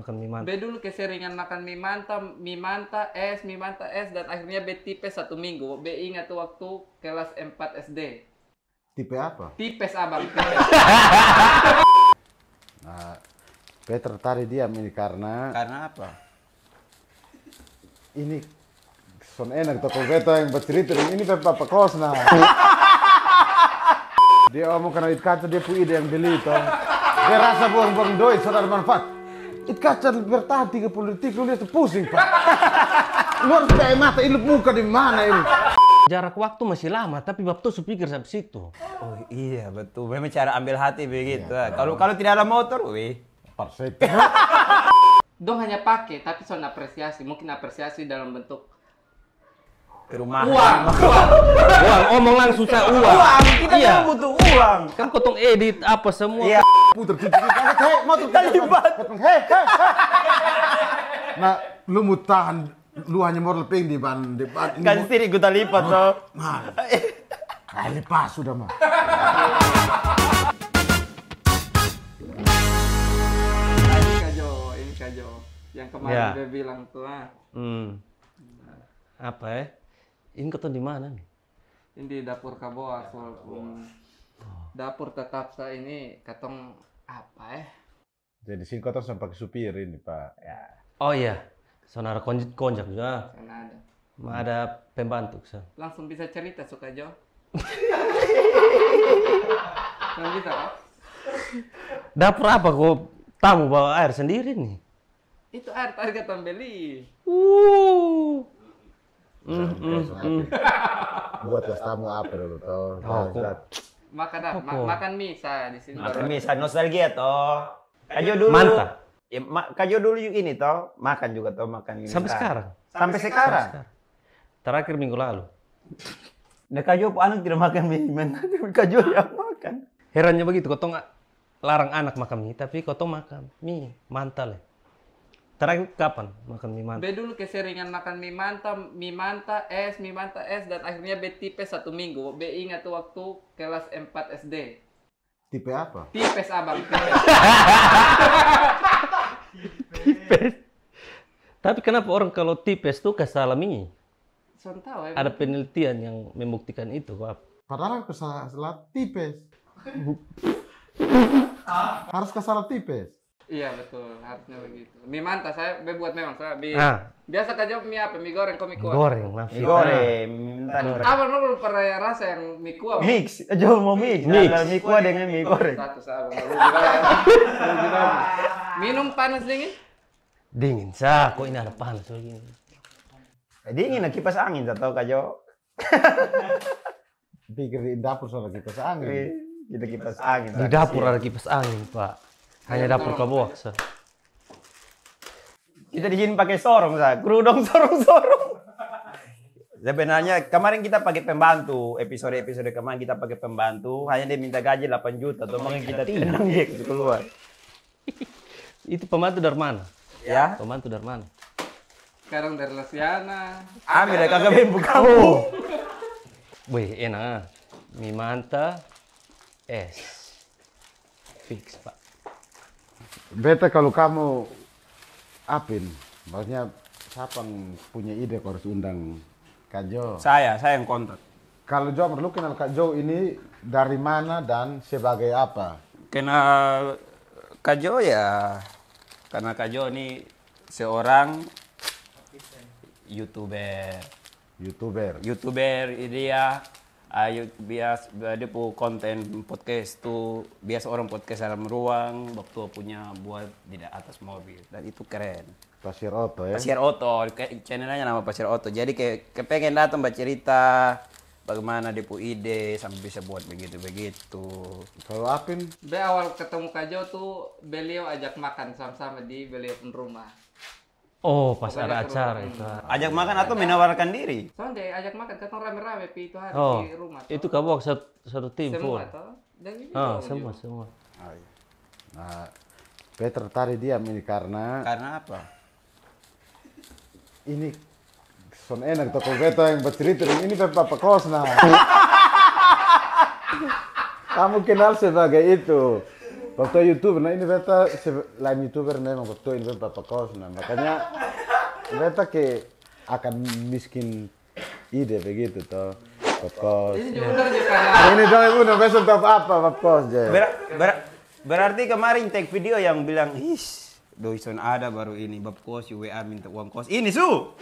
makan mie mantap. B dulu keseringan makan mie mantap, mie mantap, es, mie mantap, es dan akhirnya B tipes satu minggu. B ingat waktu kelas 4 SD. Tipe apa? Tipes abang. nah, B tertarik diam ini karena karena apa? Ini son enak toko beto yang bercerita ini beto apa kos nah. dia omong karena itu kata dia pun ide yang beli toh. Dia rasa buang-buang doi saudara manfaat kacar bertahan 30 detik lu lihat pusing pak lu harus kayak mata ini muka di mana ini jarak waktu masih lama tapi tuh pikir sampai situ oh iya betul memang cara ambil hati begitu iya, kalau kalau tidak ada motor wih. perfect dong hanya pakai tapi soal apresiasi mungkin apresiasi dalam bentuk rumah uang uang, uang. omong langsung saya uang uang kita iya. butuh uang kan kotong edit apa semua iya puter gigi banget hei mau tuh terlibat hei hei nah lu mutahan lu hanya mau leping di ban di ban ini kan siri gue lipat so nah kali pas sudah mah ini kajo ini kajo yang kemarin ya. dia bilang tuh ah hmm. apa ya ini ketemu di mana nih ini di dapur kabo aku walaupun Oh. dapur tetap saya ini katong apa ya? Jadi sini katong sampai supir ini pak. Ya. Oh iya, sonar konjak konjak juga. Sana ada. Ma ada pembantu sa. Langsung bisa cerita suka Jo. Langsung bisa. Pak. Dapur apa kok tamu bawa air sendiri nih? Itu air target beli Uh. Mm, mm, mm. Buat tamu apa dulu tuh Oh, Makanan, ma makan misa di sini. Makan mie misa nostalgia toh. Kajo dulu. Mantap. Ya, ma kajo dulu ini toh, makan juga toh makan ini. Sampai sekarang. Sampai, Sampai sekarang. Terakhir minggu lalu. Nah kajo anak tidak makan mie, kajo yang makan. Herannya begitu, kau kotong larang anak makan mie, tapi kotong makan mie mantal ya. Terakhir kapan makan mie manta? Be dulu keseringan makan mie manta, mie manta es, mie manta es, dan akhirnya be tipes satu minggu. Be ingat waktu kelas 4 SD. Tipe apa? Tipes abang. Tipes. Tapi kenapa orang kalau tipes tuh kesalami? Tahu, Ada penelitian yang membuktikan itu, kok. Padahal kesalah tipes. Harus kesalah tipes. Iya betul, harusnya iya. begitu. Mie mantas saya be buat memang saya Nah. Biasa kerja mie apa? Mie goreng, kok mie kuah? Goreng nasi. Mie goreng. Ah. Apa lo belum pernah ya rasa yang mie kuah? Mix, jauh mau mix. mie kuah dengan mie goreng. Satu sama. Minum panas dingin? Dingin sah, kok ini ada panas lagi. Eh, dingin, eh, kipas angin, tahu kajo. Pikir di dapur soal kipas angin. Kita kipas angin. Di dapur ada kipas angin, Pak. Hanya dapur kabur sa. Kita di pakai sorong sa, kerudung sorong-sorong. Sebenarnya kemarin kita pakai pembantu, episode-episode kemarin kita pakai pembantu, hanya dia minta gaji 8 juta, atau mungkin kita tenang, dia ya, gitu keluar. Itu pembantu dari mana? Ya. Pembantu dari mana? Sekarang dari Lasiana. Ah, mereka kagak bimbu kamu. Wih, enak. mimanta, S, es. Fix, Pak beta kalau kamu apin, maksudnya siapa yang punya ide harus undang Kak Jo? Saya, saya yang kontak. Kalau Jo, perlu kenal Kak Jo ini dari mana dan sebagai apa? Kenal Kak Jo ya, karena Kak Jo ini seorang YouTuber. YouTuber. YouTuber, dia Ayo bias dia pun konten podcast tu bias orang podcast dalam ruang waktu punya buat di atas mobil dan itu keren. Pasir Oto ya. Pasir Oto, channelnya nama Pasir Oto. Jadi ke kepengen datang bercerita bagaimana dia pu ide sampai bisa buat begitu-begitu. Kalau Apin? Be awal ketemu Kajo tuh beliau ajak makan sama-sama di beliau rumah. Oh, pas ada acara itu. Ajak makan atau menawarkan diri? Santai, ajak makan kan rame-rame pi itu hari oh, di rumah. Toh. Itu kamu satu, satu tim semua, pun. Toh? Dan ini oh, semua, juga. semua. Oh, iya. Nah, Peter tertarik dia ini karena Karena apa? Ini son enak toko Peter yang bercerita ini Ini papa kos nah. Kamu kenal sebagai itu. Waktu youtuber, nah ini beta lain youtuber memang waktu ini beta bapak kos, nah makanya beta ke akan miskin ide begitu toh. Bapak kos. Ini benar juga. Ini dong ibu, besok top apa bapak kos jadi? berarti kemarin take video yang bilang, his, doison ada baru ini bapak kos, WA minta uang kos, ini su.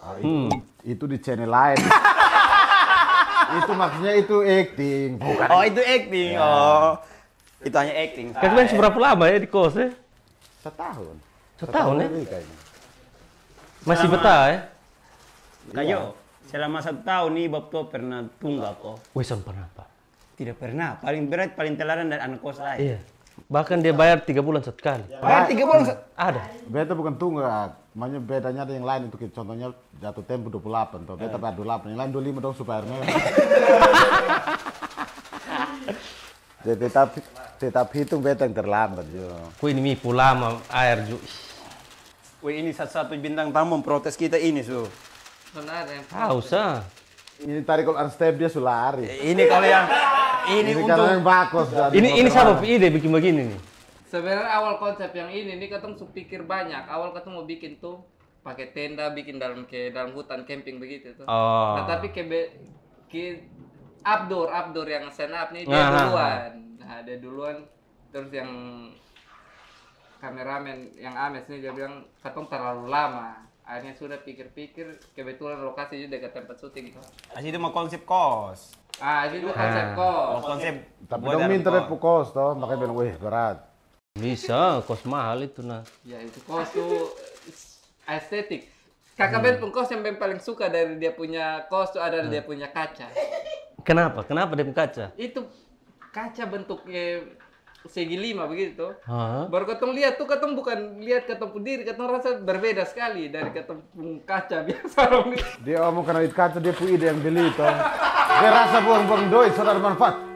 Ah, itu, hmm. itu di channel lain. itu maksudnya itu acting. Bukan. Oh itu acting. Ya. Oh. Itu hanya acting. Kau main seberapa lama ya di kos ya? Setahun. Setahun, ya? Setahun ya? Kayaknya. Masih betah ya? Kayo, selama satu tahun nih Bapak pernah tunggal kok. Wih, pernah apa? Tidak pernah. Paling berat, paling telaran dari anak kos lain. Iya. Bahkan dia bayar tiga bulan sekali. bayar tiga bulan ada. Beta bukan tunggal, Makanya bedanya ada yang lain itu contohnya jatuh tempo 28 tuh. Beta bayar 28, yang lain 25 dong supaya Jadi tapi Tetap hitung yang terlambat Jo. Kui ini pula pulama air ju. Wih ini satu-satu bintang tamu protes kita ini su. Benar ya. Ini tarik kalau unstep dia su lari. Ini kalau yang ini, ini untuk yang bagus. Ini ini siapa ide bikin begini nih? Sebenarnya awal konsep yang ini ini ketemu pikir banyak. Awal ketemu mau bikin tuh pakai tenda bikin dalam ke dalam hutan camping begitu tuh. Oh. Nah, tapi ke, ke outdoor outdoor yang senap nih dia nah, nah, nah. duluan ada duluan terus yang kameramen yang Ames nih dia bilang katong terlalu lama akhirnya sudah pikir-pikir kebetulan lokasi lokasinya dekat tempat syuting tuh Asyik itu mau konsep kos ah itu ah, konsep kos mau konsep tapi dong minta repu kos toh makanya bilang wih berat bisa kos mahal itu nah ya itu kos tuh estetik kakak hmm. Ben pun kos yang paling suka dari dia punya kos tuh ada hmm. dia punya kaca kenapa kenapa dia punya kaca itu kaca bentuknya segi lima begitu. Ha? Baru ketemu lihat tuh ketemu bukan lihat ketemu diri, ketemu rasa berbeda sekali dari ketemu kaca biasa orang Dia omong karena itu kaca dia ide yang beli itu. Dia rasa buang-buang doi saudara manfaat.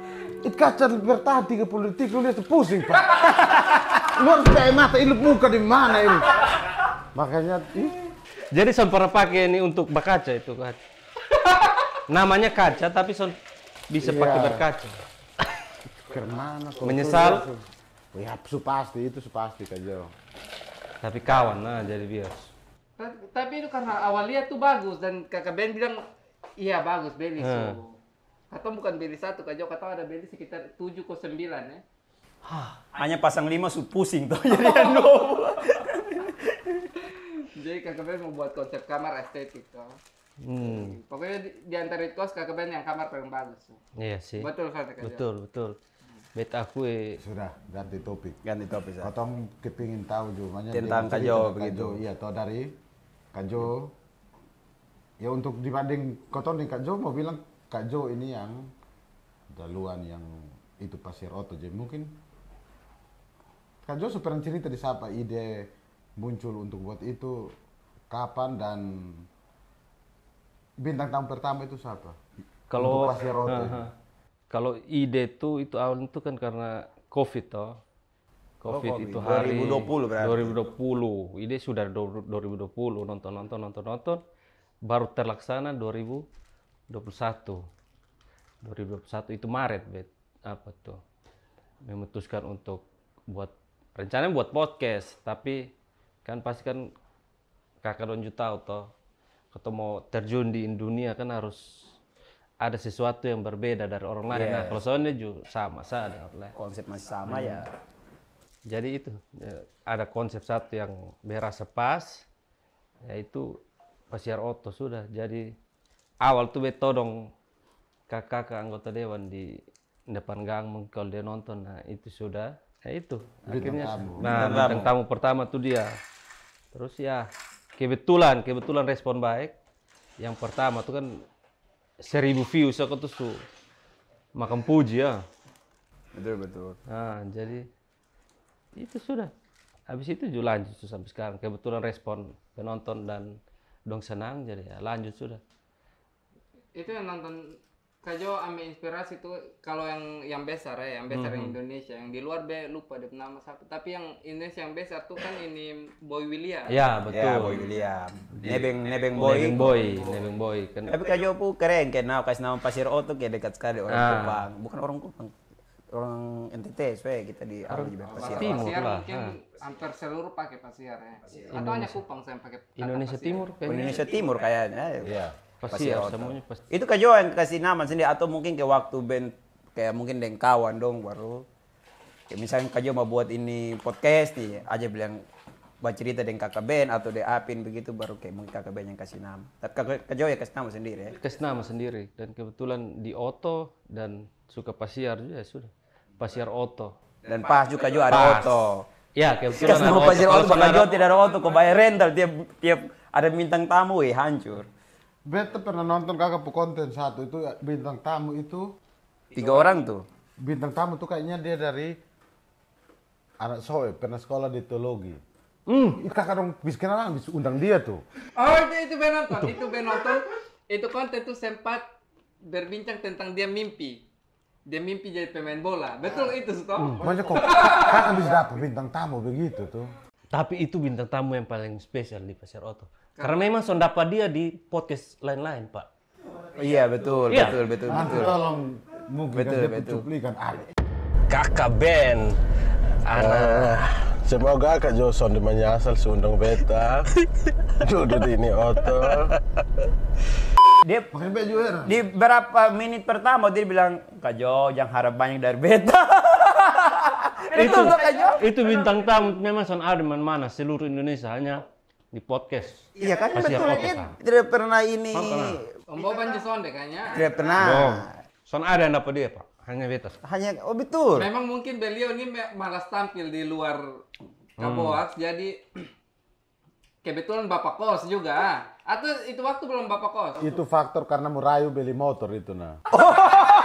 itu kaca bertahan 30 detik lu lihat pusing pak. lu harus kayak mata ini muka di mana ini. Makanya ih. Jadi son pernah pakai ini untuk berkaca itu kaca. Namanya kaca tapi son bisa yeah. pakai iya. berkaca. Germana menyesal ya pasti itu supasti kajo tapi kawan nah jadi bias tapi itu karena awalnya tuh bagus dan kakak Ben bilang iya bagus Beli hmm. atau bukan Beli satu kajo kata ada Beli sekitar tujuh ke sembilan ya Hah, hanya pasang lima su pusing tuh jadi no jadi kakak Ben mau buat konsep kamar estetik tuh hmm. pokoknya di, di antara itu kakak Ben yang kamar paling bagus iya sih betul kan betul betul Bet aku eh. sudah ganti topik ganti topik saya potong kepingin tahu juga. tentang kajo begitu iya Tahu dari kajo ya untuk dibanding koton di kajo mau bilang kajo ini yang daluan yang itu pasir oto jadi mungkin kajo super cerita di siapa ide muncul untuk buat itu kapan dan bintang tamu pertama itu siapa kalau pasir otot kalau ide itu itu awal itu kan karena covid toh oh, COVID, oh, COVID itu hari 2020 berarti. 2020. ide sudah 2020 nonton nonton nonton nonton baru terlaksana 2021. 2021 itu Maret bet apa tuh memutuskan untuk buat rencana buat podcast tapi kan pasti kan kakak Donju tahu toh ketemu terjun di dunia kan harus ada sesuatu yang berbeda dari orang lain. Nah, yes. Nah, kalau soalnya juga sama saja ada orang lain. Konsep masih sama ya. hmm. ya. Jadi itu ya, ada konsep satu yang berasa pas yaitu pasiar oto sudah. Jadi awal tuh betodong kakak ke anggota dewan di depan gang kalau dia nonton nah itu sudah ya itu akhirnya tamu. nah bintang tamu pertama tuh dia terus ya kebetulan kebetulan respon baik yang pertama tuh kan seribu views aku tuh su makan puji ya betul betul nah jadi itu sudah habis itu juga lanjut tuh sampai sekarang kebetulan respon penonton dan dong senang jadi ya lanjut sudah itu yang nonton Kajo ambil inspirasi tuh kalau yang yang besar ya, yang besar mm -hmm. Indonesia, yang di luar be lupa deh nama siapa. Tapi yang Indonesia yang besar tuh kan ini Boy William. Ya, ya betul. Ya, Boy William. Nebeng Nebeng Boy. Nebeng Boy, oh. Nebeng Boy. Kan. Tapi Kajo pun keren karena nah kasih nama Pasir O tuh kayak dekat sekali orang ah. Kupang. Bukan orang Kupang, orang NTT soalnya kita di Arab juga Pasir. Timur pasir lah. Mungkin ha. Ah. hampir seluruh pakai Pasir ya. Atau hanya Kupang saya pakai. Indonesia Timur. Indonesia Timur kayaknya. Iya pasti, ya, semuanya pasti. Itu kajo yang kasih nama sendiri atau mungkin ke waktu band kayak mungkin dengan kawan dong baru. Kayak misalnya kajo mau buat ini podcast nih, aja bilang buat cerita dengan kakak Ben atau de Apin begitu baru kayak mungkin kakak Ben yang kasih nama. Tapi kajo ya kasih nama sendiri ya. Kasih nama sendiri dan kebetulan di Oto dan suka pasiar juga ya sudah. Pasiar Oto. Dan pas juga kajo ada pas. Oto. Ya, kebetulan Kasih nama pasiar Oto, Kalau tidak ada Oto, kau bayar rental tiap tiap ada bintang tamu ya hancur. Beta pernah nonton kakak konten satu itu bintang tamu itu tiga orang tuh. Bintang tamu tuh kayaknya dia dari anak soe pernah sekolah di teologi. Hmm, kakak dong bisa kenal bisa undang dia tuh. Oh itu itu benonton, itu, itu benonton, itu konten tuh sempat berbincang tentang dia mimpi. Dia mimpi jadi pemain bola. Betul itu, Suto? Hmm, banyak kok. Kakak bisa dapat bintang tamu begitu tuh. Tapi itu bintang tamu yang paling spesial di Pasir Oto karena memang dapat dia di podcast lain-lain, Pak. Iya, betul, iya. betul, betul, betul. Tolong mungkin betul, kan betul. cuplikan Ale. Kakak Ben. Anak. Eh, semoga Kak Joson menyasal seundang beta. Duduk di ini otot. Dia ya, di berapa menit pertama dia bilang, Kak Jo, jangan harap banyak dari beta. itu, itu, bintang tamu memang Son Arman mana seluruh Indonesia hanya di podcast. Iya kan Pasti betul ini tidak pernah ini. Om Boban Jason deh kayaknya. Tidak pernah. Son ada apa dia pak? Hanya betas. Hanya oh betul. Memang mungkin beliau ini malas tampil di luar Kaboas hmm. jadi kebetulan bapak kos juga. Atau itu waktu belum bapak kos? Itu faktor karena merayu beli motor itu nah.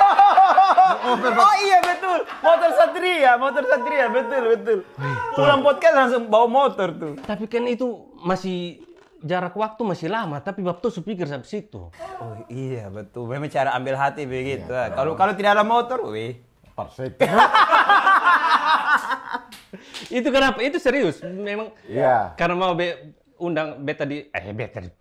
Oh, Oh iya betul. Motor Satria, motor Satria betul betul. Pulang podcast langsung bawa motor tuh. Tapi kan itu masih jarak waktu masih lama tapi waktu tuh pikir sampai situ. Oh iya betul. Memang cara ambil hati begitu. Iya, kalau kan. kalau tidak ada motor, weh. Perfect. itu kenapa? Itu serius. Memang. Iya. Karena mau be undang beta di eh beta di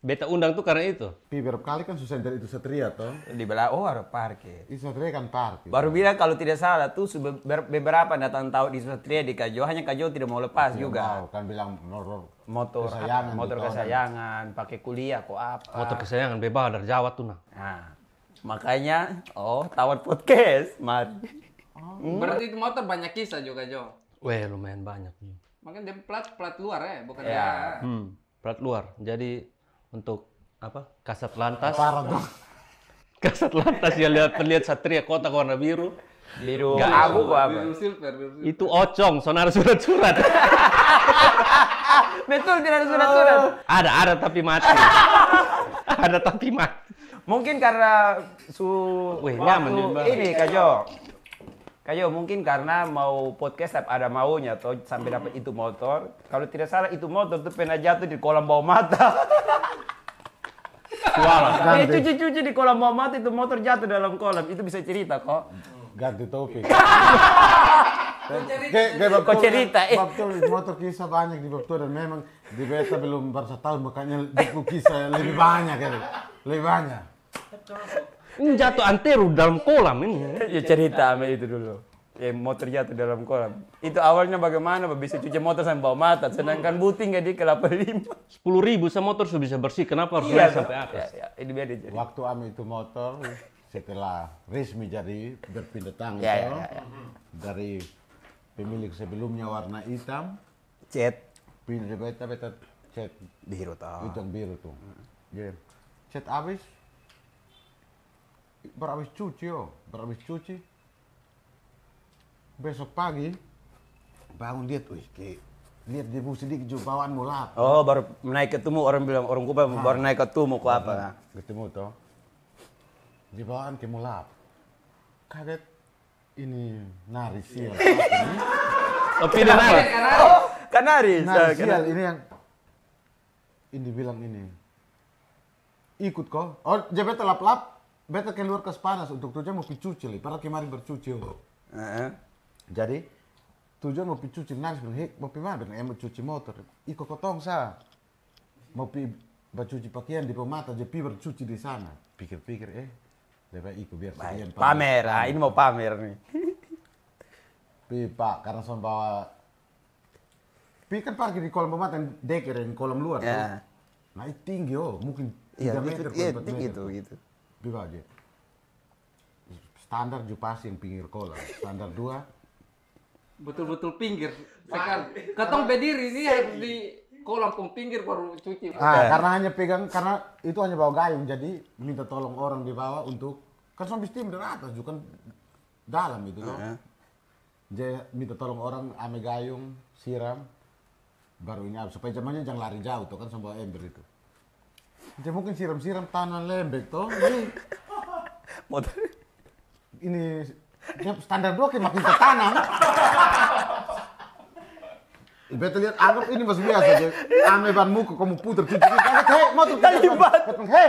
Beta undang tuh karena itu. Tapi berapa kali kan susah dari itu Satria toh? di belakang. oh ada parkir. Ya. Itu Satria kan parkir. Gitu. Baru bilang kalau tidak salah tuh beberapa datang tahu di Satria di Kajo hanya Kajo tidak mau lepas tidak juga. Mau, kan bilang motor motor kesayangan, motor gitu kan. kesayangan, pakai kuliah kok apa? Motor kesayangan bebas dari Jawa tuh nah. nah makanya oh tawar podcast mari. Oh. Hmm. Berarti itu motor banyak kisah juga Jo. Weh lumayan banyak. Makanya dia plat plat luar ya, bukan ya. Ya. Hmm, plat luar. Jadi untuk apa kasat lantas kasat lantas ya lihat penlihat satria kota warna biru biru nggak abu apa biru silver, biru silver. itu ocong sonar surat surat betul tidak ada surat surat ada ada tapi mati ada tapi mati mungkin karena su Wih, nyaman ini Kajo Kayo mungkin karena mau podcast ada maunya atau sampai dapat hmm. itu motor. Kalau tidak salah itu motor tuh pernah jatuh di kolam bawah mata. Wah, cuci-cuci di kolam bawah mata itu motor jatuh dalam kolam. Itu bisa cerita kok. Ganti topik. kau cerita eh. motor kisah banyak di waktu dan memang di beta belum baru tahun makanya buku kisah lebih banyak kan Lebih banyak. Ini jatuh antero dalam kolam ini. Ya cerita ame itu dulu. Ya motor jatuh dalam kolam. Itu awalnya bagaimana Bisa cuci motor sampai bawa mata. Sedangkan buting jadi ke lima 10 ribu sama motor sudah bisa bersih. Kenapa harus iya, sampai atas? Ya, ya. Ini biar dia Waktu ame itu motor setelah resmi jadi berpindah tangan ya, ya, ya, ya. dari pemilik sebelumnya warna hitam cat pindah beta beta cat biru tuh hitam biru tuh Ya. Cet cat bravi cuci oh, bravi cuci. Besok pagi bangun lihat, wih, kayak lihat di sedikit jumpaan mula. Oh, baru naik ketemu orang bilang orang Kuba nah. baru naik ketemu ke apa? Nah, ketemu toh. Di bawaan ke mulap. Kaget ini nari sial. Tapi oh, pindah nari. Oh, kanari. Nari sial ini yang ini bilang ini. Ikut kok. Oh, jepet lap-lap beta keluar ke panas untuk tujuan mau picucil, Padahal kemarin bercuci, Uh-huh. Jadi tujuan mau picuci nangis bilang, mau pimana bilang, mau cuci motor, iko kotong sa, mau pi bercuci pakaian di pemata, jadi bercuci di sana. Pikir-pikir eh, lebih iko biar pakaian pamer. Pamer, ah, ini mau pamer nih. Pipa, karena son bawa Pi kan parkir di kolam pemata yang deker yang kolam luar. Yeah. Tuh. Nah, tinggi oh, mungkin iya, tiga yeah, gitu, meter. Iya, tinggi itu gitu. gitu aja. Standar Jupas yang pinggir kolam. Standar dua. Betul-betul pinggir. Sekarang, katong berdiri ini harus di kolam pun pinggir baru cuci. Ah, karena hanya pegang, karena itu hanya bawa gayung. Jadi minta tolong orang di bawah untuk, kan suami tim dari atas juga kan dalam itu, loh. Uh -huh. Jadi minta tolong orang ame gayung, siram, baru ini supaya zamannya jangan lari jauh tuh kan sama ember itu. Dia mungkin siram-siram tanah lembek toh. Ini motor ini dia standar blok yang makin tertanam. Betul lihat anggap ini masih biasa aja. Ame ban muka kamu puter gitu. Hei, motor kita. Hei, hei,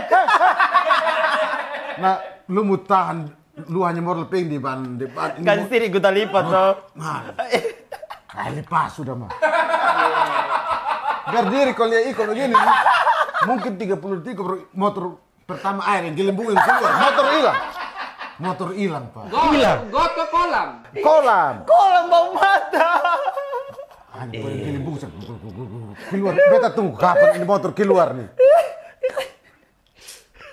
Nah, lu mutahan, lu hanya mau leping di ban di ban ini. Kan diri kita lipat toh. Mah. Kali pas sudah mah. Berdiri kalau dia ikut begini mungkin 30 detik motor pertama air yang dilembungin keluar motor hilang motor hilang pak hilang got ke kolam kolam kolam bau mata Ini eh. dilembung keluar beta tunggu kapan ini motor keluar nih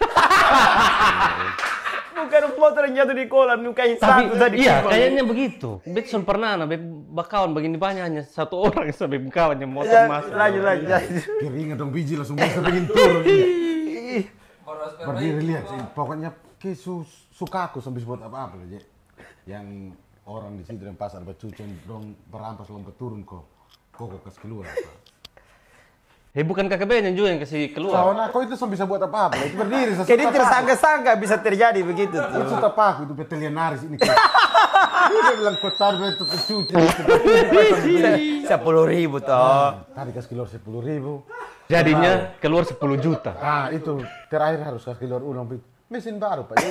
bukan motor yang jatuh di kolam nukain Tapi, satu tadi iya kayaknya begitu Betson pernah nah Beb bakawan begini banyak hanya satu orang yang bakawan yang motor ya, masuk lanjut lanjut lanjut iya, iya. keringat dong biji langsung bisa pengen turun berdiri lihat sih pokoknya ke suka aku sampai buat apa-apa aja yang orang di situ dan pasar bercucian dong berampas lompat turun kok kok kas keluar apa Eh bukan KKB yang juga yang kasih keluar. Soalnya kau itu sudah bisa buat apa-apa, itu berdiri. Jadi tersangka-sangka bisa terjadi begitu. Itu apa aku itu naris ini. Dia bilang kau taruh itu kecuci. Sepuluh ribu toh. Nah, tadi kasih keluar sepuluh ribu. Jadinya keluar sepuluh juta. Ah itu terakhir harus kasih keluar ulang. mesin baru pak.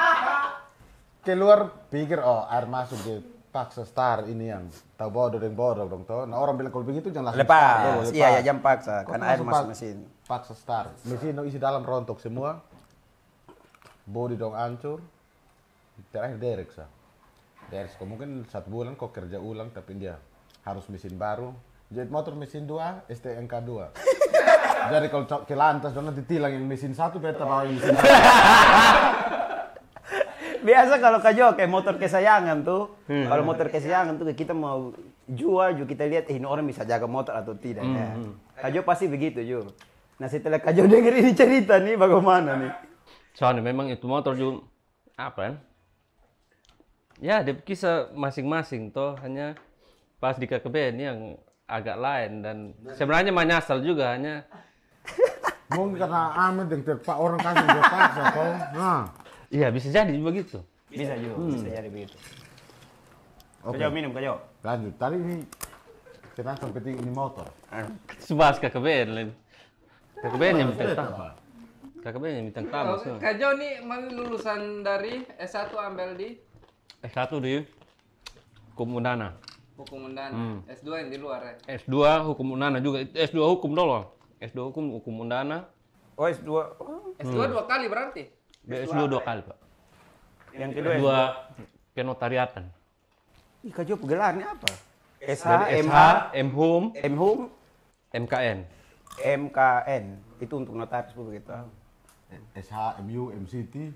keluar pikir oh air masuk gitu paksa star ini yang tahu bodoh dan bodoh dong toh. Nah orang bilang kalau begitu jangan lakukan lepas. lepas. Iya, ya, jam paksa Kau karena air masuk mesin. Paksa star Mesin isi dalam rontok semua. Body dong hancur. Terakhir derek sah. Derek kok mungkin satu bulan kok kerja ulang tapi dia harus mesin baru. jadi motor mesin dua, STNK dua. Jadi kalau ke lantas, dona ditilang yang mesin satu, beta bawa yang mesin biasa kalau kajo kayak motor kesayangan tuh hmm. kalau motor kesayangan tuh kita mau jual juga kita lihat eh, ini orang bisa jaga motor atau tidak hmm. ya hmm. kajo pasti begitu Ju nah setelah kajo denger ini cerita nih bagaimana nih soalnya memang itu motor Ju apa kan ya ada kisah masing-masing toh hanya pas di KKB ini yang agak lain dan sebenarnya menyesal juga hanya mungkin karena amin dengan orang kasih terpaksa kau nah Iya, bisa jadi begitu. Bisa, bisa juga, hmm. bisa jadi begitu. Oke. Okay. minum, kajau. Lanjut, tadi ini kenapa penting ini motor? Subas KKBR, Ke KKBR yang minta tambah. KKBR yang minta tambah. Kajau nih, mana lulusan dari S1 ambil di? S1 di Hukum Undana. Hukum Undana. Hmm. S2 yang di luar ya? S2 Hukum Undana juga. S2 Hukum dulu. S2 Hukum Hukum Undana. Oh S2. Oh. S2 hmm. dua kali berarti? BSU dua kali pak. Yang kedua dua kenotariatan. Ih, kajo gelarnya apa? SH, MH, MHUM, MHUM, MKN. MKN itu untuk notaris begitu. Eh, SH, MU, MCT,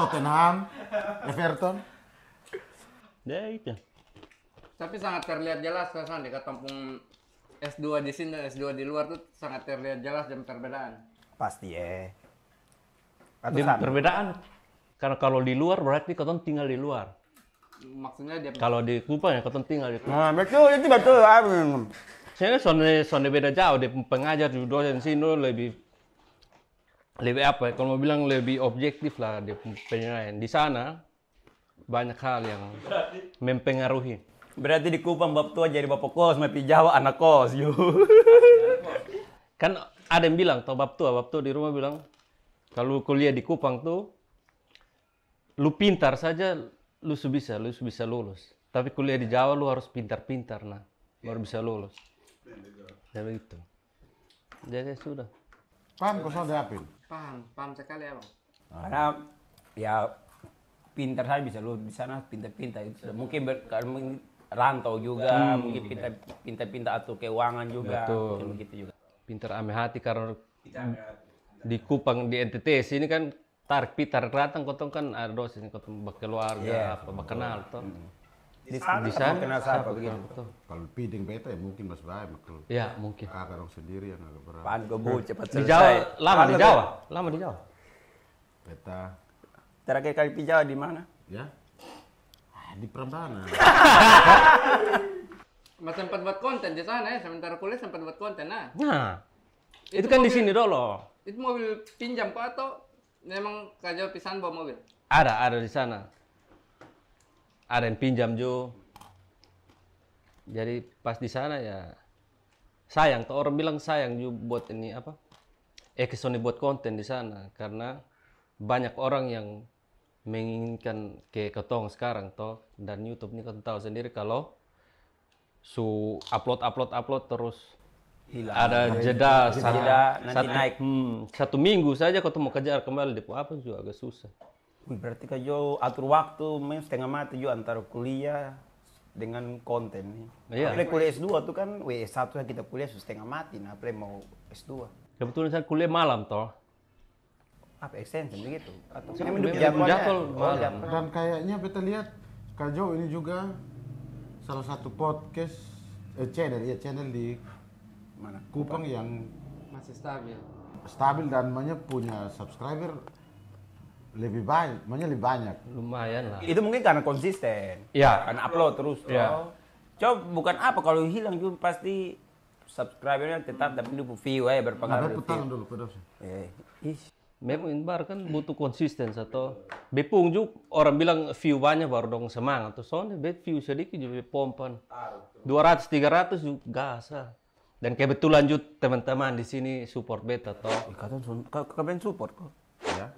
Tottenham, Everton. Ya itu. Tapi sangat terlihat jelas kan di kampung S2 di sini dan S2 di luar tuh sangat terlihat jelas jam perbedaan. Pasti ya. Ratusan. perbedaan karena kalau di luar berarti kalian tinggal di luar maksudnya dia kalau di Kupang ya kalian tinggal di Kupang nah, betul itu betul ah, hmm. saya soalnya soalnya beda jauh dia pengajar di dosen sini lebih lebih apa Ya? kalau mau bilang lebih objektif lah di penilaian di sana banyak hal yang mempengaruhi berarti di Kupang bapak tua jadi bapak kos mepi Jawa anak kos yuk kan ada yang bilang toh bapak tua bapak tua di rumah bilang kalau kuliah di Kupang tuh, lu pintar saja, lu bisa, lu bisa lulus. Tapi kuliah di Jawa lu harus pintar-pintar, nah, baru bisa lulus. Ya begitu. Jadi ya, ya sudah. Pam, kok sudah apa? Pam, Pam sekali ya bang. Ah. Karena ya pintar saja bisa lu di sana pintar-pintar itu. Mungkin ber, rantau juga, hmm. mungkin pintar, pintar atau keuangan juga, Betul. mungkin begitu juga. Pintar ame hati karena Pintar di Kupang di NTT sini kan tarik pitar datang kotong kan ada ah, dosis kotong berkeluarga yeah. apa berkenal toh hmm. di, di sana kan kenal siapa begitu kalau piding beta ya mungkin mas bay maklum ya mungkin ah, kakak orang sendiri yang agak berat pan gebu hmm. cepat selesai di Jawa lama di Jawa lama di Jawa beta terakhir kali di Jawa di mana ya ah, di Prambanan Mas sempat buat konten di sana ya, sementara kuliah sempat buat konten nah. Nah, itu, itu kan mungkin... di sini dulu. Itu mobil pinjam kok atau memang kajau pisan bawa mobil? Ada, ada di sana. Ada yang pinjam Jo. Jadi pas di sana ya sayang. Tuh orang bilang sayang juga buat ini apa? Eh kesini buat konten di sana karena banyak orang yang menginginkan ke ketong sekarang toh dan YouTube ini kan tahu sendiri kalau su upload upload upload terus hilang. Ada jeda, jeda, jeda nanti satu, naik. Hmm, satu minggu saja kau mau kejar kembali di apa juga agak susah. Berarti kau atur waktu main setengah mati juga antara kuliah dengan konten. Iya. Apalagi kuliah S2 tuh kan W1 kan kita kuliah setengah mati, nah apalagi mau S2. Kebetulan saya kuliah malam toh apa extension begitu atau saya udah jadwal oh, malam dan kayaknya kita lihat Kak Jo ini juga salah satu podcast eh, channel ya channel di mana Kupang yang masih stabil stabil dan banyak punya subscriber lebih baik banyak, lebih banyak. Lumayan lah. Itu mungkin karena konsisten. ya Karena upload terus. ya Coba bukan apa kalau hilang juga pasti subscribernya tetap tapi dulu view ya berpengaruh. Nah, petang dulu terus. Eh. Memang bar kan butuh konsisten atau bepung juga orang bilang view banyak baru dong semangat tuh soalnya bet view sedikit juga pompan dua ratus tiga ratus juga gasa. Dan kebetulan lanjut teman-teman di sini support beta toh. Kalian kalian support kok. Ya.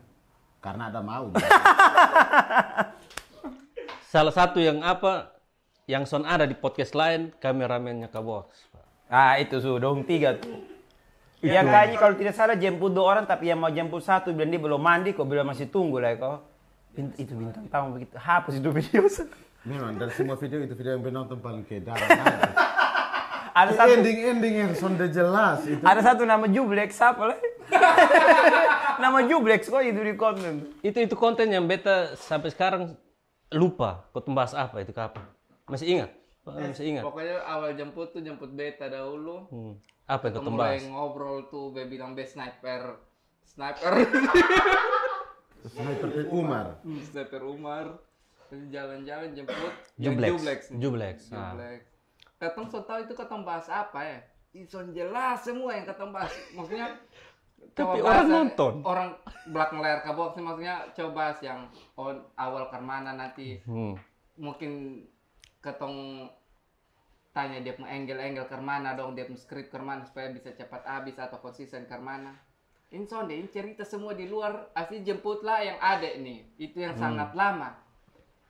Karena ada mau. Salah satu yang apa yang son ada di podcast lain kameramennya Kabox. Ah itu su dong tiga tuh. Ya kayaknya kalau tidak salah jemput dua orang tapi yang mau jemput satu bilang dia belum mandi kok bilang masih tunggu lah kok. Bint itu bintang tamu begitu hapus itu video. Memang dari semua video itu video yang penonton paling kedar. ada satu ending endingnya sudah jelas itu. Ada satu nama Jublek apa lah? nama Jublek kok itu di konten. Itu itu konten yang beta sampai sekarang lupa kau tembus apa itu kapan. Masih ingat? Eh, Masih ingat. Pokoknya awal jemput tuh jemput beta dahulu. Hmm. Apa yang kau mulai ngobrol tuh be bilang be sniper. Sniper. sniper Umar. Hmm, sniper Umar. Jalan-jalan jemput Jublex. Jublex. jublex. Ah. Ketong so tau itu ketong bahas apa ya? Ison jelas semua yang ketong bahas. Maksudnya tapi orang nonton. Orang belakang layar kabok sih maksudnya coba yang on awal kermana kan nanti. Hmm. Mungkin ketong tanya dia mau angle-angle kermana dong, dia mau skrip kermana supaya bisa cepat habis atau konsisten kermana. Inson deh, ini cerita semua di luar, asli jemputlah yang ada nih. Itu yang hmm. sangat lama.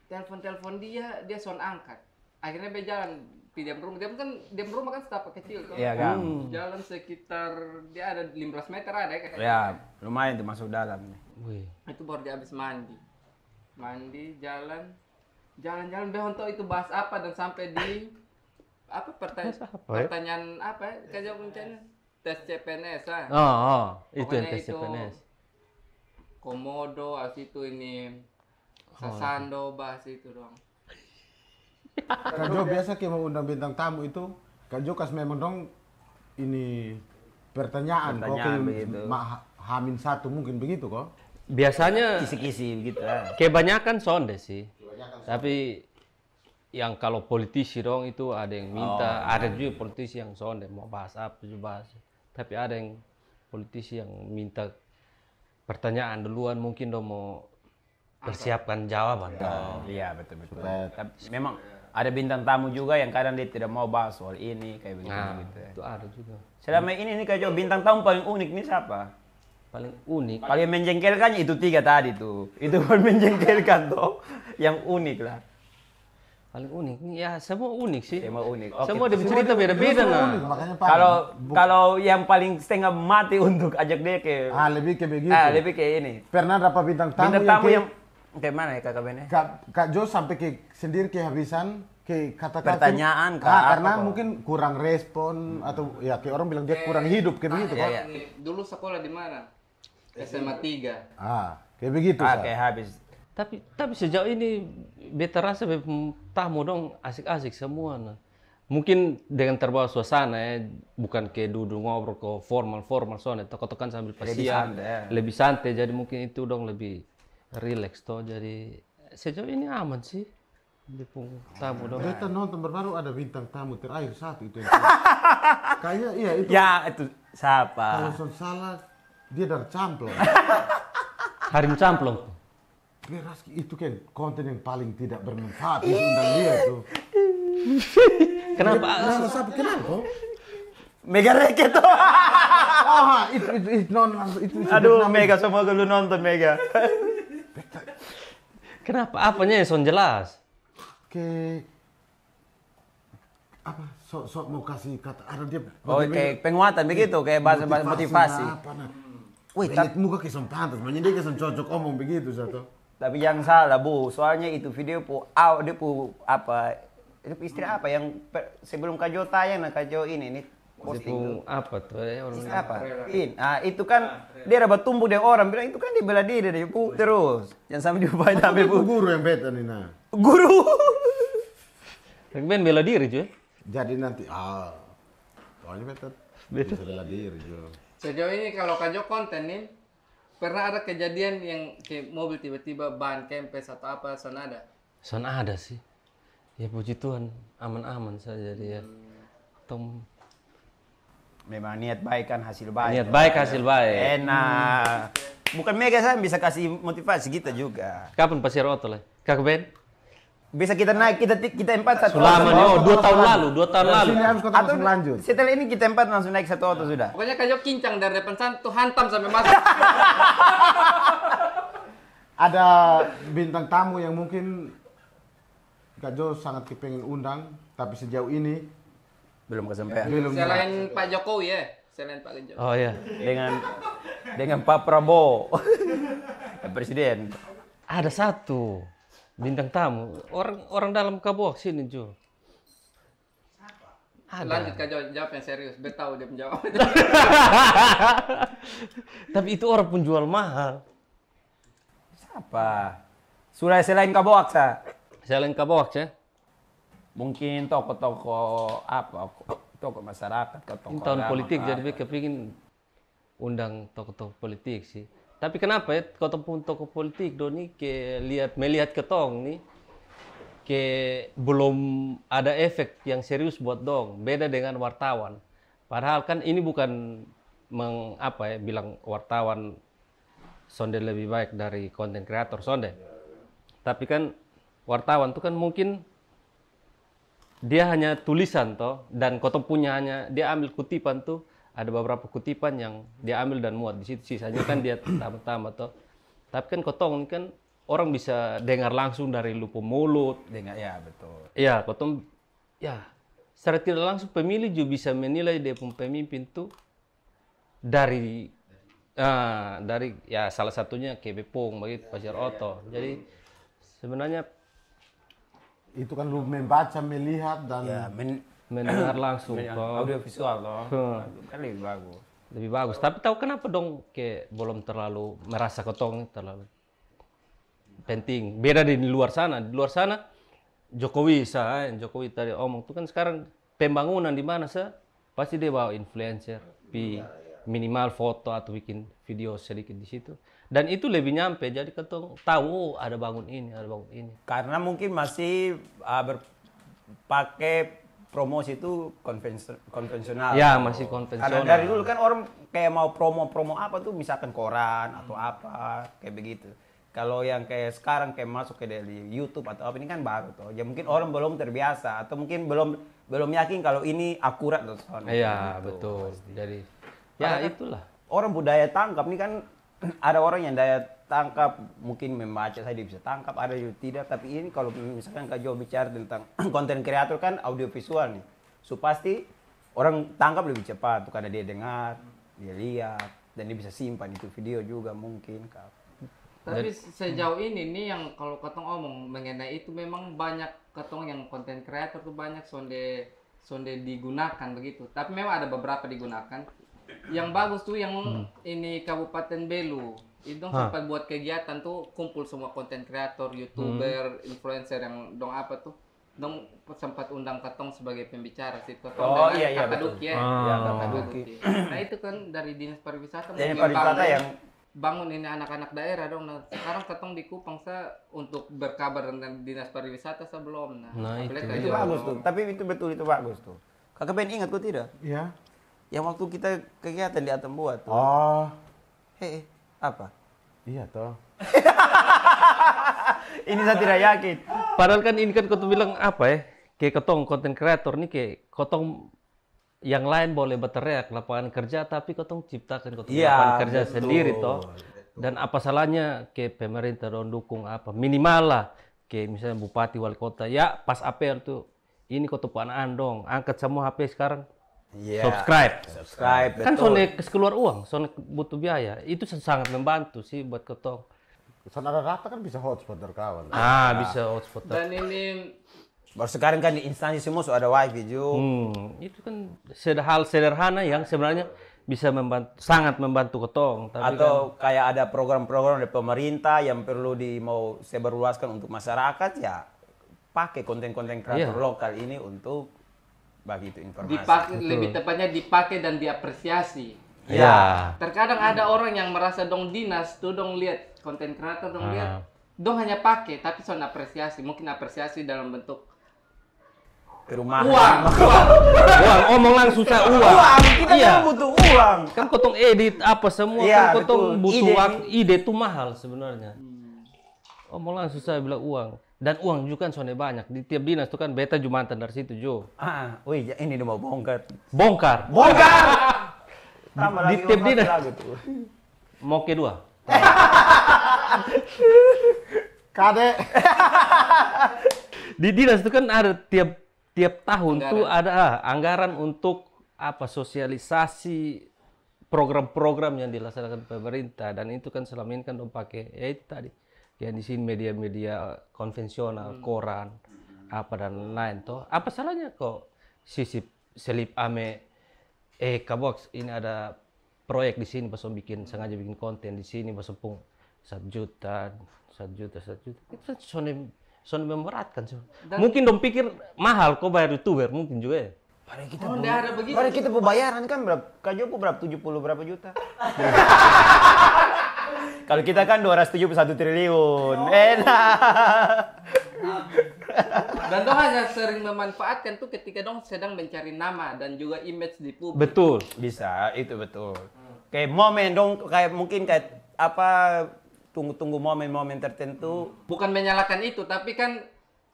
Telepon-telepon dia, dia son angkat akhirnya be jalan di diam rumah Dia kan dia rumah kan setapak kecil kan iya kan hmm. jalan sekitar dia ada 15 meter ada ya ya lumayan tuh masuk dalam Wih. itu baru dia habis mandi mandi jalan jalan-jalan be untuk itu bahas apa dan sampai di apa pertanyaan ya? pertanyaan apa ya? kerja mungkin tes CPNS lah oh, oh. itu yang tes CPNS komodo as itu ini sasando bahas itu dong Kak Jo biasa kayak mau undang bintang tamu itu kan Jo kas memang dong ini pertanyaan, pertanyaan kok hamin satu mungkin begitu kok. Biasanya kisi-kisi kan kebanyakan sonde sih. Kebanyakan Tapi yang kalau politisi dong itu ada yang minta, oh, ada iya. juga politisi yang sonde mau bahas apa juga bahas. Tapi ada yang politisi yang minta pertanyaan duluan mungkin dong mau persiapkan jawaban. Iya, iya betul betul. memang ada bintang tamu juga yang kadang dia tidak mau bahas soal ini kayak begitu nah, gitu. Itu ada juga. Selama ini nih kayak bintang tamu paling unik nih siapa? Paling unik. Paling menjengkelkan itu tiga tadi tuh. Itu paling menjengkelkan tuh. Yang unik lah. Paling unik. Ya semua unik sih. Semua unik. Okay. Semua ada cerita beda-beda nah. Kalau kalau yang paling setengah mati untuk ajak dia ke Ah, lebih ke begitu. Ah, lebih ke ini. Pernah dapat bintang tamu, bintang tamu yang, yang Kayak mana ya Kakak Bene? Ya? Kak, Kak Jo sampai ke sendiri kehabisan ke kata-kata pertanyaan ah, Kak. nah, karena apa? mungkin kurang respon hmm. atau ya kayak orang bilang dia eh, kurang hidup kayak ah, iya, Iya. Dulu sekolah di mana? SMA 3. Ah, kayak begitu. Ah, kayak habis. Tapi tapi sejauh ini beta rasa tamu dong asik-asik semua nah. Mungkin dengan terbawa suasana ya, bukan kayak duduk ngobrol ke formal-formal soalnya, tokoh sambil pasien, lebih santai, ya. lebih santai, jadi mungkin itu dong lebih relax toh jadi sejauh ini aman sih di tamu dong. kita nonton baru ada bintang tamu terakhir satu itu. Kayaknya iya itu. Ya itu siapa? Kalau salah dia dari Camplong. Harim Camplong. itu kan konten yang paling tidak bermanfaat itu undang dia tuh. Kenapa? Kenapa siapa kenapa? Mega Reket tuh. oh, itu itu itu itu, itu. Aduh, Mega semua lu nonton Mega. Kenapa? Apanya yang son jelas? Oke apa sok sok mau kasih kata ada dia oh kayak penguatan begitu kayak bahasa motivasi. motivasi. Wih, tapi muka kesan pantas, makanya dia kesan cocok omong begitu satu. Tapi yang salah bu, soalnya itu video pu, au, dia pu apa, itu istri apa yang sebelum kajo tayang nah kajo ini, ini Positif apa tuh ya orang apa? In, Ah itu kan ah, dia dapat tumbuh dari orang bilang itu kan dia bela diri dia pun terus. yang sampai dia banyak ambil bu. Guru yang beta ini. nah. Guru. Tapi bela diri cuy. Jadi nanti ah Soalnya beta beta bela diri cuy. Sejauh ini kalau kajok konten nih pernah ada kejadian yang kayak mobil tiba-tiba ban kempes atau apa sana ada? Sana ada sih. Ya puji Tuhan aman-aman saja dia. Hmm. Tom Memang niat baik kan hasil baik. Niat baik hasil baik. Enak. Hmm. Bukan mega saya bisa kasih motivasi kita juga. Kapan pasir otol? Kak Ben? Bisa kita naik kita kita empat satu. Selama nih, oh, dua tahun lalu, dua tahun lalu. Sini harus kota Atau lanjut. Setelah ini kita empat langsung naik satu auto sudah. Pokoknya kajo kincang dari depan sana tuh hantam sampai masuk. Ada bintang tamu yang mungkin Kak Jo sangat kepengen undang, tapi sejauh ini belum kesempatan. Iya, belum. Selain Pak Jokowi ya, selain Pak Jokowi. Oh ya, dengan dengan Pak Prabowo eh, presiden. Ada satu bintang tamu orang orang dalam kabok sini Jul. Ada. Lanjut ke jawab, jawab yang serius, biar tahu dia menjawab. Tapi itu orang penjual mahal. Siapa? Sudah selain kaboak, sa? Selain kaboak, ya? mungkin toko-toko apa toko masyarakat tokoh tahun politik jadi saya kepingin undang toko-toko politik sih tapi kenapa ya pun toko politik Doni ke lihat melihat ketong nih ke belum ada efek yang serius buat dong beda dengan wartawan padahal kan ini bukan mengapa ya bilang wartawan sonde lebih baik dari konten kreator sonde tapi kan wartawan tuh kan mungkin dia hanya tulisan toh dan kota punya hanya dia ambil kutipan tuh ada beberapa kutipan yang dia ambil dan muat di situ sisanya kan dia tamat tama toh tapi kan kotong kan orang bisa dengar langsung dari lupa mulut dengar ya betul ya kotong ya secara tidak langsung pemilih juga bisa menilai dia pun pemimpin tuh dari uh, dari ya salah satunya kebepung begitu pasir oto jadi sebenarnya itu kan lu membaca melihat dan ya, men mendengar langsung audio visual loh lebih bagus lebih bagus tapi tahu kenapa dong ke belum terlalu merasa ketong terlalu penting beda di luar sana di luar sana Jokowi saya eh, Jokowi tadi omong tuh kan sekarang pembangunan di mana sih pasti dia bawa influencer pi minimal foto atau bikin video sedikit di situ dan itu lebih nyampe jadi ketong tahu oh, ada bangun ini ada bangun ini karena mungkin masih uh, berpakai promosi itu konvensional ya masih konvensional Karena dari dulu kan orang kayak mau promo-promo apa tuh misalkan koran atau hmm. apa kayak begitu kalau yang kayak sekarang kayak masuk ke dari YouTube atau apa ini kan baru tuh ya mungkin orang belum terbiasa atau mungkin belum belum yakin kalau ini akurat tuh iya gitu, betul jadi Ya kan itulah. orang budaya tangkap nih kan ada orang yang daya tangkap mungkin membaca saya bisa tangkap ada juga tidak tapi ini kalau misalkan Kak Jo bicara tentang konten kreator kan audio visual nih so pasti orang tangkap lebih cepat karena dia dengar dia lihat dan dia bisa simpan itu video juga mungkin Kak tapi sejauh ini nih yang kalau ketong omong mengenai itu memang banyak ketong yang konten kreator tuh banyak sonde sonde digunakan begitu tapi memang ada beberapa digunakan yang bagus tuh yang hmm. ini Kabupaten Belu itu ha. sempat buat kegiatan tuh kumpul semua konten kreator, youtuber, hmm. influencer yang dong apa tuh dong sempat undang Katong sebagai pembicara situ Katong oh, iya, iya, ya, oh. ya Nah itu kan dari dinas pariwisata. Dinas pariwisata yang bangun ini anak-anak daerah dong. Nah, sekarang Katong di Kupang sa untuk berkabar dengan dinas pariwisata sebelum. Nah, nah itu, itu gitu. bagus tuh. Tapi itu betul itu bagus tuh. Kakak Ben ingat kok tidak? Iya. Yang waktu kita kegiatan di Atom Buat tuh. Oh. Hei, eh, eh, apa? Iya toh. ini saya tidak yakin. Padahal kan ini kan kau bilang apa ya? Kayak ketong konten kreator nih kayak ketong yang lain boleh berteriak lapangan kerja tapi ketong ciptakan ketong ya, lapangan kerja betul. sendiri toh. Dan apa salahnya ke pemerintah dong dukung apa minimal lah kayak misalnya bupati wali kota ya pas apel tuh ini kota andong andong. angkat semua HP sekarang Yeah. Subscribe. Subscribe. Kan betul. Sonic keluar uang, Sonic butuh biaya. Itu sangat membantu sih buat ketong. Sana rata kan bisa hotspot kawan. Ah, nah. bisa hotspot. Dan ini baru sekarang kan di instansi semua sudah ada wifi juga. Hmm, itu kan hal sederhana yang sebenarnya bisa membantu sangat membantu ketong. Tapi Atau kan, kayak ada program-program dari pemerintah yang perlu di mau berluaskan untuk masyarakat ya pakai konten-konten kreator iya. lokal ini untuk bagi itu informasi. Dipakai lebih tepatnya dipakai dan diapresiasi. Ya. ya. Terkadang ada orang yang merasa dong dinas tuh dong lihat konten kreator dong hmm. lihat ah. dong hanya pakai tapi soal apresiasi mungkin apresiasi dalam bentuk rumah uang uang, uang. langsung susah uang uang kita iya. kan butuh uang kan kotong edit apa semua iya, kan kotong butuh ide. ide tuh mahal sebenarnya hmm. langsung saya bilang uang dan uang juga kan soalnya banyak di tiap dinas itu kan beta jumatan dari situ Jo ah wih ah. oh iya, ini mau bongkar bongkar bongkar di, di tiap dinas mau ke mau kade di dinas itu kan ada tiap tiap tahun anggaran. tuh ada ah, anggaran untuk apa sosialisasi program-program yang dilaksanakan pemerintah dan itu kan selama ini kan dong pakai ya itu tadi ya di sini media-media konvensional, hmm. koran, apa dan lain toh. Apa salahnya kok sisip selip ame eh kabox ini ada proyek di sini pas bikin sengaja bikin konten di sini pasong pung satu juta satu juta satu juta itu sony kan soalnya memberatkan sih mungkin dong pikir mahal kok bayar youtuber mungkin juga ya Padahal kita oh, ada begitu. kita pembayaran kan berapa? kajo berapa? 70 berapa juta? Kalau kita kan 271 triliun. Oh. Enak. Eh, dan tuh hanya sering memanfaatkan tuh ketika dong sedang mencari nama dan juga image di publik. Betul, bisa itu betul. Hmm. Kayak momen dong kayak mungkin kayak apa tunggu-tunggu momen-momen tertentu. Hmm. Bukan menyalahkan itu, tapi kan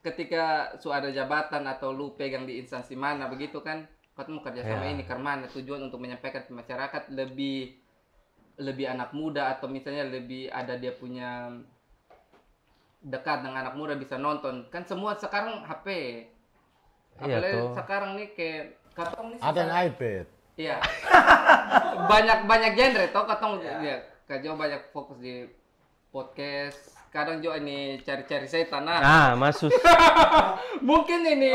ketika su ada jabatan atau lu pegang di instansi mana begitu kan, kau mau kerja sama yeah. ini karena tujuan untuk menyampaikan ke masyarakat lebih lebih anak muda atau misalnya lebih ada dia punya dekat dengan anak muda bisa nonton kan semua sekarang HP iya, apalagi iya sekarang nih kayak katong nih ada yang iPad iya banyak banyak genre toh katong yeah. ya kajau banyak fokus di podcast kadang juga ini cari-cari saya tanah ah masuk mungkin ini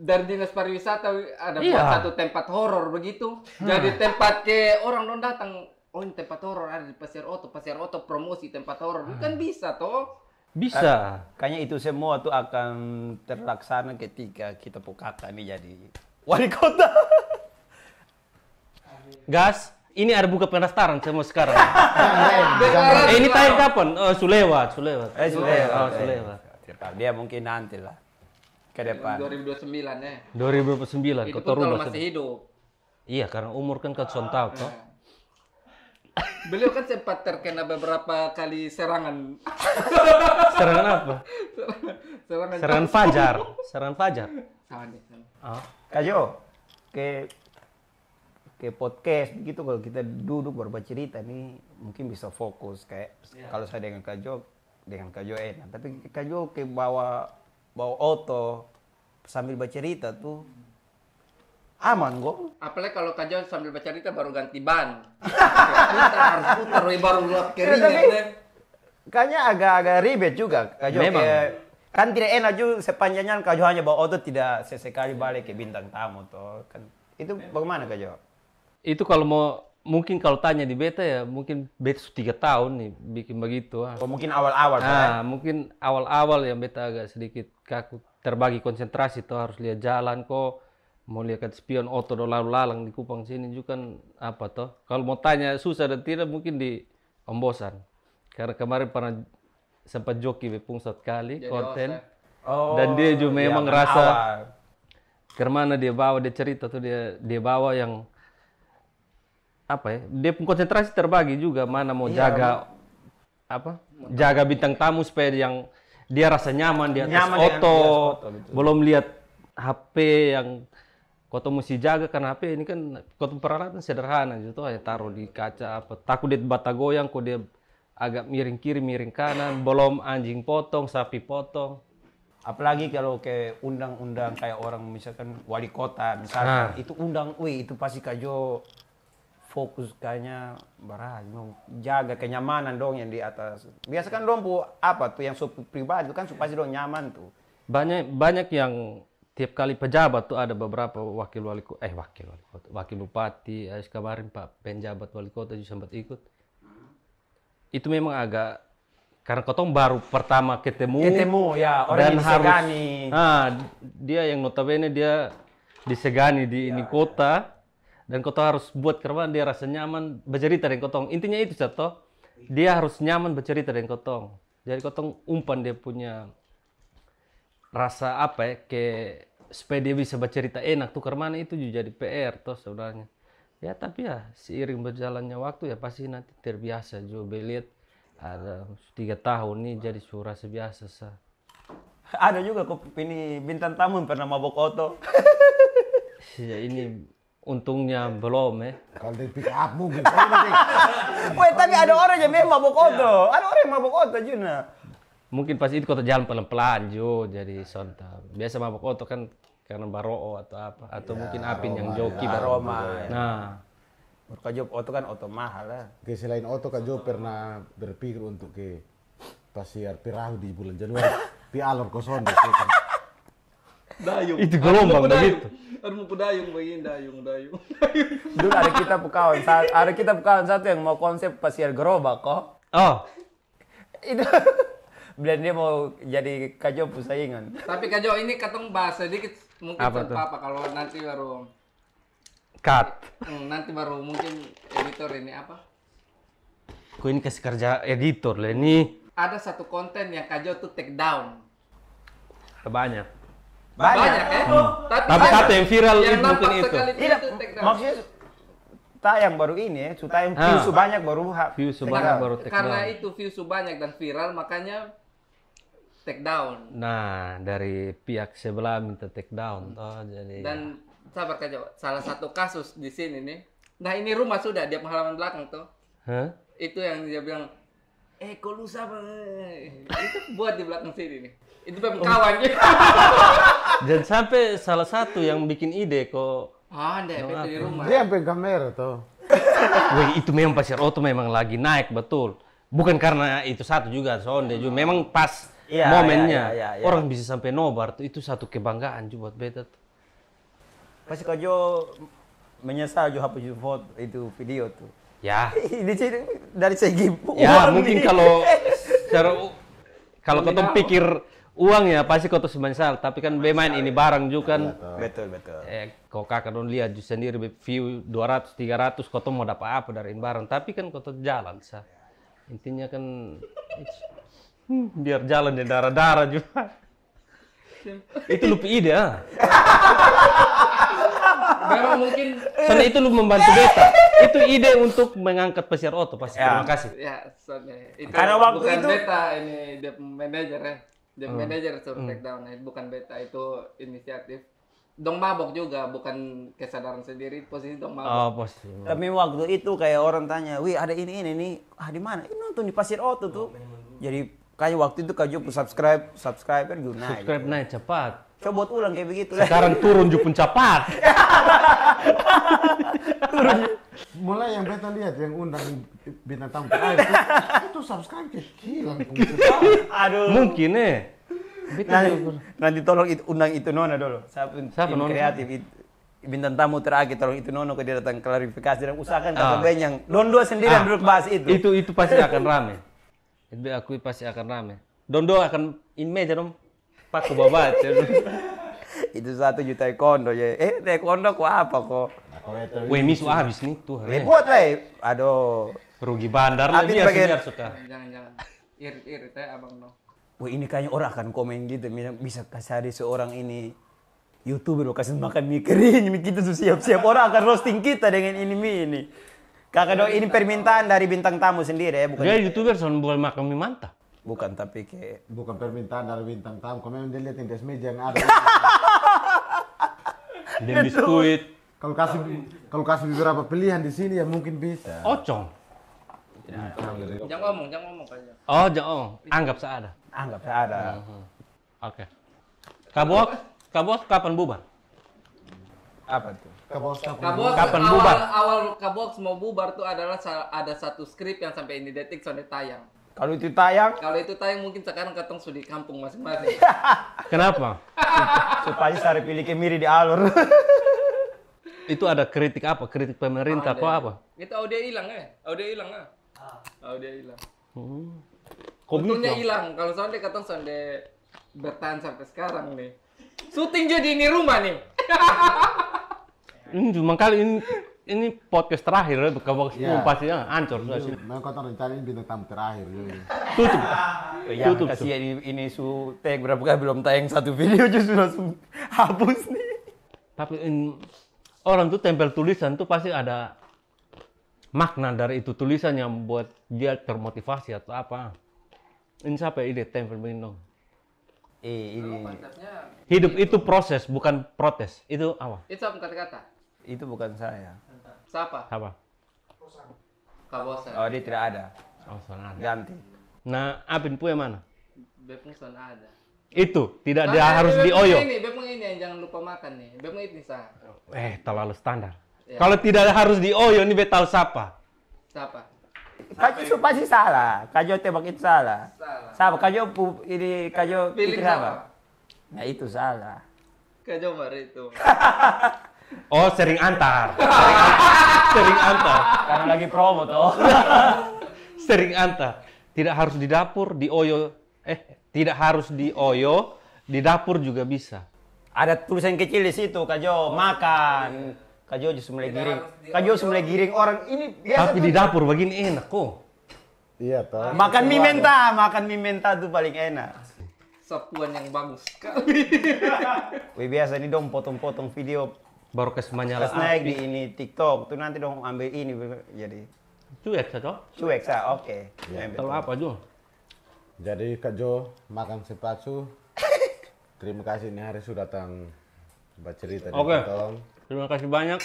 dari dinas pariwisata ada iya. buat satu tempat horor begitu jadi hmm. tempat ke orang non datang oh ini tempat horor ada di pasir oto pasir oto promosi tempat horor hmm. kan ah. bisa toh bisa kan? kayaknya itu semua tuh akan terlaksana ketika kita pukaka ini jadi wali kota gas ini ada buka pendaftaran semua sekarang. eh, ini tayang kapan? Oh, Sulewat, Sulewat. Eh, Sulewat. Oh, eh, Sulewat. Dia mungkin nanti lah. Ke depan. 2029 ya. Eh. 2029, Itu masih hidup. Iya, karena umur kan kau contoh ah, toh. Ah. Beliau kan sempat terkena beberapa kali serangan. Serangan apa? Serangan, serangan, Fajar. Serangan Fajar. Oh. ke ke podcast gitu kalau kita duduk berbaca cerita nih mungkin bisa fokus kayak yeah. kalau saya dengan kajo dengan kajo enak tapi kajo ke bawa bawa oto sambil bercerita tuh aman kok. Apalagi kalau kajo sambil baca cerita baru ganti ban. putar, harus putar, baru lap ya, kering. Ya. kayaknya agak-agak ribet juga. Kajo, Memang. Kayak, kan tidak enak juga sepanjangnya kajo hanya bawa otot tidak sesekali balik ke bintang tamu toh. Kan itu Memang. Ya. bagaimana kajo? Itu kalau mau mungkin kalau tanya di beta ya mungkin beta tiga tahun nih bikin begitu ah. Oh, mungkin awal-awal nah, kan? mungkin awal-awal yang beta agak sedikit kaku terbagi konsentrasi tuh harus lihat jalan kok mau lihat spion otot oh, lalu-lalang di Kupang sini juga kan apa toh kalau mau tanya susah dan tidak mungkin di Ombosan karena kemarin pernah sempat joki satu kali Jadi konten oh, dan dia juga memang ngerasa iya, rasa kemana dia bawa dia cerita tuh dia dia bawa yang apa ya dia pun konsentrasi terbagi juga mana mau iya, jaga apa jaga bintang tamu supaya yang dia rasa nyaman dia atas nyaman oto, belum lihat HP yang kota mesti jaga karena apa? ini kan kota peralatan sederhana gitu hanya taruh di kaca apa takut dia bata goyang kok dia agak miring kiri miring kanan belum anjing potong sapi potong apalagi kalau ke undang-undang kayak orang misalkan wali kota misalnya nah. itu undang wih itu pasti kajo fokus kayaknya berat jaga kenyamanan dong yang di atas biasa kan dong bu apa tuh yang pribadi itu kan supaya dong nyaman tuh banyak banyak yang tiap kali pejabat tuh ada beberapa wakil wali kota, eh wakil wali kota, wakil bupati, eh, kemarin Pak penjabat wali kota juga sempat ikut. Itu memang agak karena kau baru pertama ketemu, ketemu ya orang dan disegani. harus, nah, dia yang notabene dia disegani di ya, ini ya. kota ya. dan kota harus buat karena dia rasa nyaman bercerita dengan kotong. Intinya itu satu, dia harus nyaman bercerita dengan kotong. Jadi kotong umpan dia punya rasa apa ya, kayak supaya dia bisa bercerita enak eh, tuh kemana itu juga jadi PR toh sebenarnya ya tapi ya seiring berjalannya waktu ya pasti nanti terbiasa juga belit ada tiga tahun nih jadi surah sebiasa sa ada juga kok ini bintang tamu yang pernah mabok oto ya ini untungnya belum ya kalau di pick up ah, mungkin tapi ada orang yang mabok oto iya. ada orang yang mabok oto juga mungkin pas itu kota jalan pelan-pelan jo jadi sonta biasa mabok oto kan karena baro atau apa atau ya, mungkin apin aroma, yang joki ya, aroma ya. nah Kajo oto kan oto mahal lah. Ya. Ke selain kan Kajo pernah berpikir untuk ke pasir perahu di bulan Januari di alor kosong kan. Dayung. Itu gelombang begitu. ada mau dayung begini dayung dayung. Dulu ada kita pukawan ada kita pukawan satu yang mau konsep pasir gerobak kok. Oh. itu dan dia mau jadi kajo pusaingan. Tapi kajo ini katong bahas sedikit mungkin apa tuh? apa kalau nanti baru cut. Hmm, nanti baru mungkin editor ini apa? Aku ini kasih kerja editor lah ini. Ada satu konten yang kajo tuh take down. Banyak. Banyak, Banyak ya? Hmm. Tapi, tapi satu yang viral yang mungkin itu. Tidak, iya, maksudnya yang baru ini ya, tayang views ah. banyak baru hak. view banyak baru take Karena itu view banyak dan viral makanya take down. Nah, dari pihak sebelah minta take down toh hmm. jadi Dan ya. sabar Salah satu kasus di sini nih. Nah, ini rumah sudah di halaman belakang tuh. Huh? Itu yang dia bilang eh kok lu sama itu buat di belakang sini nih itu memang oh. kawannya dan sampai salah satu yang bikin ide kok ah ada no di ya. rumah dia sampai kamera tuh Wih, itu memang pasir ya. oto oh, memang lagi naik betul bukan karena itu satu juga sonde juga memang pas ya, momennya ya, ya, ya, ya. orang bisa sampai nobar tuh itu satu kebanggaan juga buat beta tuh pasti kau jo menyesal jo hapus foto itu video tuh ya ini dari segi ya mungkin kalau secara kalau kau pikir uang ya pasti kau tuh menyesal tapi kan bermain ini ya. barang juga kan betul betul eh kau kakak dong lihat sendiri view 200 300 kau tuh mau dapat apa dari barang tapi kan kau tuh jalan sah intinya kan Hmm, biar jalan ya darah-darah juga. itu lu ide ah. Memang mungkin karena itu lu membantu beta. Itu ide untuk mengangkat pesiar oto pasti. Ya. Terima kasih. Ya, soalnya itu karena waktu bukan itu beta ini dia manajer ya. Dia hmm. manajer suruh hmm. take ya. bukan beta itu inisiatif. Dong mabok juga, bukan kesadaran sendiri, posisi dong mabok. Oh, posisi. Tapi waktu itu kayak orang tanya, wih ada ini ini ini ah di mana? Ini nonton di Pasir Oto tuh. Oh, Jadi Kayak waktu itu Kak subscribe, subscriber juga naik. Subscribe kan gitu. naik cepat. Coba buat ulang kayak begitu. Sekarang turun juga pun cepat. Mulai yang beta lihat yang undang bintang tamu itu, itu subscribe kecil. Aduh. Mungkin nih. Ya. Nanti, nanti tolong itu, undang itu Nona dulu. Siapa, pun Nona? Kreatif itu bintang tamu terakhir tolong itu nono ke dia datang klarifikasi dan usahakan ah. kata yang don dua sendiri ah, duduk bahas itu itu itu pasti akan ramai itu aku pasti akan rame dondo akan meja dong. pak babat itu satu juta kondo ya eh taekwondo kok apa kok Weh misu habis nih tuh. buat weh. Aduh. Rugi bandar lagi ya suka. Jangan-jangan. Ir ir teh abang no. Wah ini kayaknya orang akan komen gitu bisa kasih ada seorang ini YouTuber lo kasih makan mie kering, kita gitu, siap-siap orang akan roasting kita dengan ini mie ini. Kakak doi ini iya, permintaan iya. dari bintang tamu sendiri ya, bukan. Dia youtuber soal bola kami mantap. Bukan tapi ke bukan permintaan dari bintang tamu, kami dia lihat di meja yang ada. Dan biskuit. Kalau kasih kalau kasih beberapa pilihan di sini ya mungkin bisa. Ocong. Oh, jangan ngomong, jangan ngomong aja. Oh, jangan ngomong. Oh, anggap seada. Anggap seada. Hmm, hmm. Oke. Kabok, kabok kapan bubar? Apa tuh? Kabox Kabox kapan awal, bubar? Awal Kabox mau bubar tuh adalah ada satu skrip yang sampai ini detik sudah tayang. Kalau itu tayang? Kalau itu tayang mungkin sekarang ketong sudah di kampung masing-masing. Kenapa? Supaya sari pilih kemiri di alur. itu ada kritik apa? Kritik pemerintah apa apa? Itu audio hilang ya? Audio hilang ah. Audio hilang. Hmm. hilang. Kalau sonde ketong sonde bertahan sampai sekarang nih. Syuting jadi ini rumah nih. Ini cuma kali ini ini podcast terakhir kamu ya. ya. pastinya hancur sudah sih. Nah, kau rencana ini bintang tamu terakhir. Tutup. Ya, Tutup. Oh, iya, Kasih ini, ini su tag berapa kali belum tayang satu video justru langsung hapus nih. Tapi in, orang tuh tempel tulisan tuh pasti ada makna dari itu tulisan yang buat dia termotivasi atau apa. Ini siapa ide tempel minum? Eh, ini. Hidup gitu. itu proses bukan protes. Itu apa? Itu apa kata-kata. Itu bukan saya. Siapa? siapa? Kabosan. Oh, dia tidak ada. Oh, sana ada. Ganti. Nah, Apin punya mana? Bepung sana ada. Itu tidak ada ah, eh, harus dioyo. Ini, bepung ini yang jangan lupa makan nih. Bepung ini sah. Eh, terlalu standar. Ya. Kalau tidak harus dioyo ini betal siapa? siapa? Kajo su pasti salah. Kajo tembak itu salah. Salah. Sapa kajo pu, ini kajo pilih apa? Nah, itu salah. Kajo mari itu. Oh, sering antar. Sering antar. Karena lagi promo toh. sering antar. Tidak harus di dapur, di oyo. Eh, tidak harus di oyo, di dapur juga bisa. Ada tulisan kecil di situ, Kak Jo, makan. Kak Jo justru mulai giring. Kak Kajo mulai giring orang ini. Tapi di dapur begini enak kok. Iya toh. Makan mie mentah, makan mie mentah tuh paling enak sapuan yang bagus sekali. Wih biasa ini dong potong-potong video baru ke semuanya lah di ini TikTok tuh nanti dong ambil ini jadi cuek sa toh cuek sa oke okay. Iya. Terlalu apa Jo jadi Kak Jo makan sepatu terima kasih nih hari sudah datang bercerita oke terima kasih banyak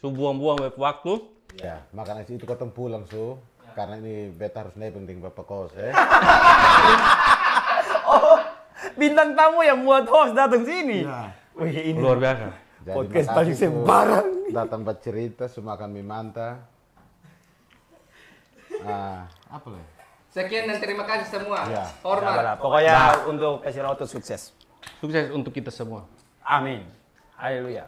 subuang-buang waktu ya makan nasi itu ketemu pulang su karena ini beta harus naik penting bapak kos eh. oh bintang tamu yang buat host datang sini ya. Wih, ini. luar biasa jadi podcast paling sembarang. Datang bercerita, semua akan mimanta. Ah, apa lah? Sekian dan terima kasih semua. Ya. Hormat. Nah, Pokoknya nah. untuk Pesiroto sukses. Sukses untuk kita semua. Amin. Haleluya.